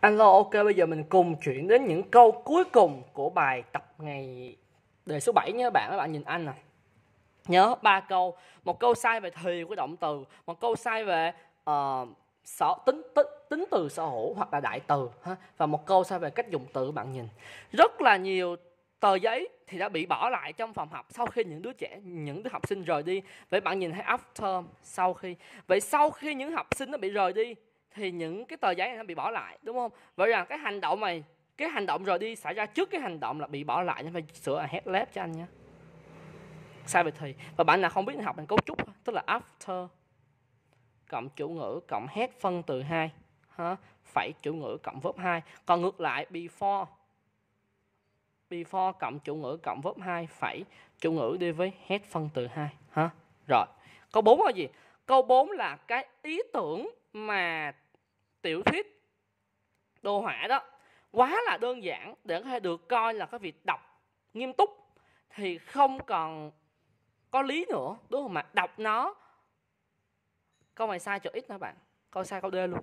Alo, ok, bây giờ mình cùng chuyển đến những câu cuối cùng của bài tập ngày đề số 7 nhé các bạn. Các bạn nhìn anh này. Nhớ ba câu. Một câu sai về thì của động từ. Một câu sai về uh, sở, tính, tính, tính từ sở hữu hoặc là đại từ. Ha? Và một câu sai về cách dùng từ bạn nhìn. Rất là nhiều tờ giấy thì đã bị bỏ lại trong phòng học sau khi những đứa trẻ những đứa học sinh rời đi vậy bạn nhìn thấy after sau khi vậy sau khi những học sinh nó bị rời đi thì những cái tờ giấy này nó bị bỏ lại đúng không vậy rằng cái hành động này cái hành động rồi đi xảy ra trước cái hành động là bị bỏ lại nên phải sửa hết lép cho anh nhé sai về thì và bạn nào không biết học bằng cấu trúc tức là after cộng chủ ngữ cộng hết phân từ hai ha phải chủ ngữ cộng verb 2 còn ngược lại before before cộng chủ ngữ cộng verb 2 phải chủ ngữ đi với hết phân từ hai ha rồi câu 4 là gì câu 4 là cái ý tưởng mà tiểu thuyết đồ họa đó quá là đơn giản để có thể được coi là cái việc đọc nghiêm túc thì không còn có lý nữa đúng không ạ đọc nó câu này sai chỗ ít nữa bạn câu sai câu đê luôn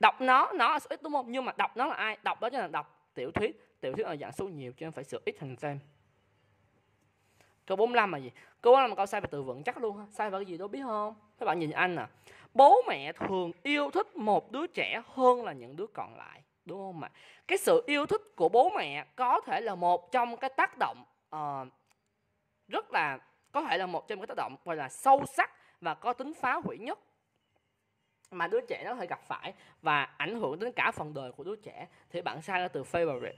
đọc nó nó là số ít đúng không nhưng mà đọc nó là ai đọc đó chính là đọc tiểu thuyết tiểu thuyết ở dạng số nhiều cho nên phải sửa ít thành xem Câu 45 là gì? Câu 45 là câu sai về từ vựng chắc luôn ha. Sai về cái gì đó biết không? Các bạn nhìn anh nè. À. Bố mẹ thường yêu thích một đứa trẻ hơn là những đứa còn lại. Đúng không ạ? Cái sự yêu thích của bố mẹ có thể là một trong cái tác động uh, rất là có thể là một trong cái tác động gọi là sâu sắc và có tính phá hủy nhất mà đứa trẻ nó có thể gặp phải và ảnh hưởng đến cả phần đời của đứa trẻ thì bạn sai ra từ favorite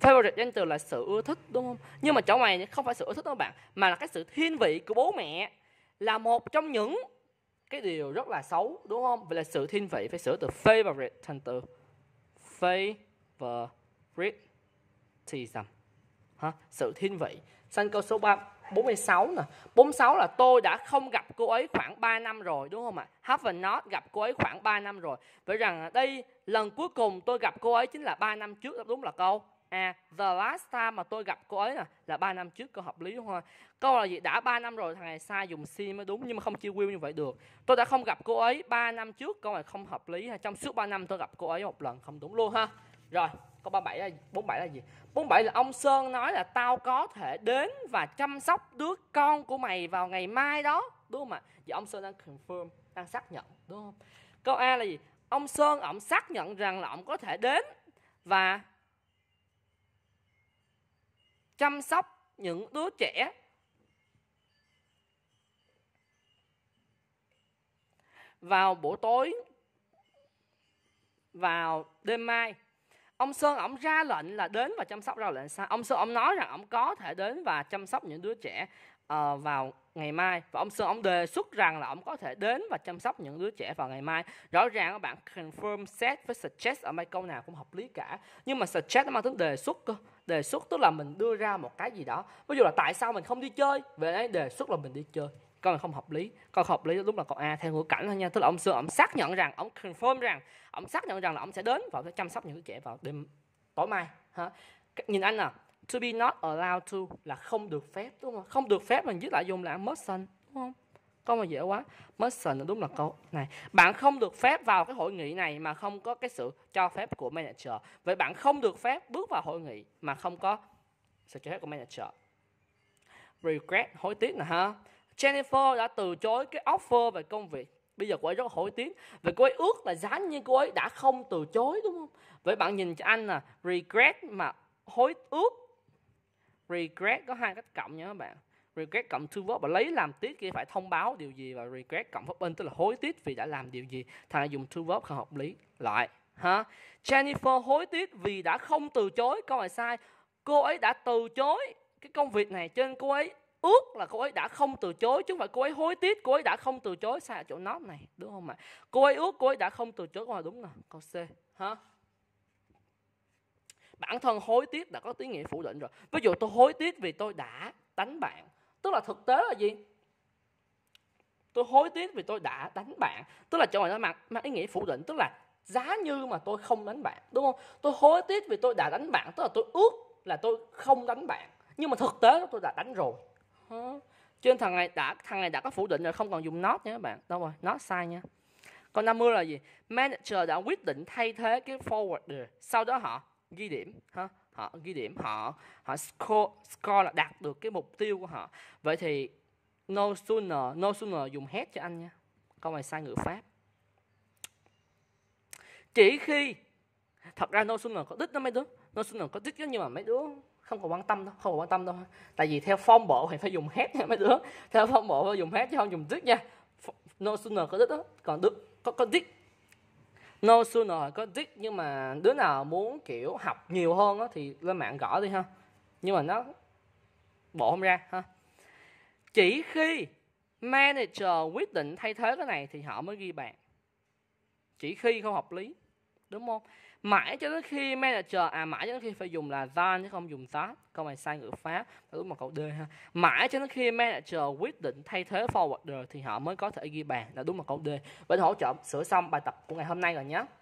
favorite danh từ là sự ưa thích đúng không nhưng mà chỗ này không phải sự ưa thích đâu bạn mà là cái sự thiên vị của bố mẹ là một trong những cái điều rất là xấu đúng không vì là sự thiên vị phải sửa từ favorite thành từ favoritism hả sự thiên vị sang câu số 3 46 nè. 46 là tôi đã không gặp cô ấy khoảng 3 năm rồi đúng không ạ? Haven't not gặp cô ấy khoảng 3 năm rồi. Vậy rằng đây lần cuối cùng tôi gặp cô ấy chính là 3 năm trước đúng là câu A. À, the last time mà tôi gặp cô ấy nè là 3 năm trước câu hợp lý đúng không? Câu là gì? Đã 3 năm rồi thằng này sai dùng C mới đúng nhưng mà không chia will như vậy được. Tôi đã không gặp cô ấy 3 năm trước câu này không hợp lý Trong suốt 3 năm tôi gặp cô ấy một lần không đúng luôn ha. Rồi, Câu 37 là 47 là gì? 47 là ông Sơn nói là tao có thể đến và chăm sóc đứa con của mày vào ngày mai đó, đúng không ạ? Vậy ông Sơn đang confirm, đang xác nhận, đúng không? Câu A là gì? Ông Sơn ông xác nhận rằng là ông có thể đến và chăm sóc những đứa trẻ vào buổi tối vào đêm mai ông sơn ông ra lệnh là đến và chăm sóc ra lệnh sai ông sơn ông nói rằng ông có thể đến và chăm sóc những đứa trẻ uh, vào ngày mai và ông Sơn ông đề xuất rằng là ông có thể đến và chăm sóc những đứa trẻ vào ngày mai rõ ràng các bạn confirm set với suggest ở mấy câu nào cũng hợp lý cả nhưng mà suggest nó mang tính đề xuất cơ đề xuất tức là mình đưa ra một cái gì đó ví dụ là tại sao mình không đi chơi về đấy đề xuất là mình đi chơi con không hợp lý con hợp lý đúng là câu a theo ngữ cảnh thôi nha tức là ông Sơn ông xác nhận rằng ông confirm rằng ông xác nhận rằng là ông sẽ đến và sẽ chăm sóc những đứa trẻ vào đêm tối mai ha nhìn anh à to be not allowed to là không được phép đúng không? Không được phép mình viết lại dùng là mustn't đúng không? Câu mà dễ quá. Mustn't là đúng là câu này. Bạn không được phép vào cái hội nghị này mà không có cái sự cho phép của manager. Vậy bạn không được phép bước vào hội nghị mà không có sự cho phép của manager. Regret, hối tiếc nè ha. Jennifer đã từ chối cái offer về công việc bây giờ cô ấy rất hối tiếc và cô ấy ước là giá như cô ấy đã không từ chối đúng không vậy bạn nhìn cho anh là regret mà hối ước regret có hai cách cộng nha các bạn regret cộng to verb và lấy làm tiếc kia phải thông báo điều gì và regret cộng pháp in tức là hối tiếc vì đã làm điều gì thằng dùng to verb không hợp lý Lại hả Jennifer hối tiếc vì đã không từ chối câu này sai cô ấy đã từ chối cái công việc này trên cô ấy ước là cô ấy đã không từ chối chứ không phải cô ấy hối tiếc cô ấy đã không từ chối sai ở chỗ nó này đúng không ạ cô ấy ước cô ấy đã không từ chối câu là đúng nè câu c hả bản thân hối tiếc đã có tiếng nghĩa phủ định rồi ví dụ tôi hối tiếc vì tôi đã đánh bạn tức là thực tế là gì tôi hối tiếc vì tôi đã đánh bạn tức là cho mọi người mang mang ý nghĩa phủ định tức là giá như mà tôi không đánh bạn đúng không tôi hối tiếc vì tôi đã đánh bạn tức là tôi ước là tôi không đánh bạn nhưng mà thực tế tôi đã đánh rồi Trên thằng này đã thằng này đã có phủ định rồi không còn dùng not nha các bạn đâu rồi Nó sai nha còn 50 là gì manager đã quyết định thay thế cái forwarder sau đó họ ghi điểm ha họ ghi điểm họ họ score score là đạt được cái mục tiêu của họ vậy thì no sooner no sooner dùng hết cho anh nha câu này sai ngữ pháp chỉ khi thật ra no sooner có đích đó mấy đứa no sooner có đích đó nhưng mà mấy đứa không còn quan tâm đâu không còn quan tâm đâu tại vì theo phong bộ thì phải dùng hết nha mấy đứa theo phong bộ phải dùng hết chứ không dùng đích nha no sooner có đích đó còn được có có đích no sooner or có dick nhưng mà đứa nào muốn kiểu học nhiều hơn đó, thì lên mạng gõ đi ha nhưng mà nó bộ không ra ha chỉ khi manager quyết định thay thế cái này thì họ mới ghi bạn chỉ khi không hợp lý đúng không mãi cho đến khi manager à mãi cho đến khi phải dùng là than chứ không dùng that câu này sai ngữ pháp đúng một câu d ha mãi cho đến khi manager quyết định thay thế forwarder thì họ mới có thể ghi bàn là đúng một câu d vậy hỗ trợ sửa xong bài tập của ngày hôm nay rồi nhé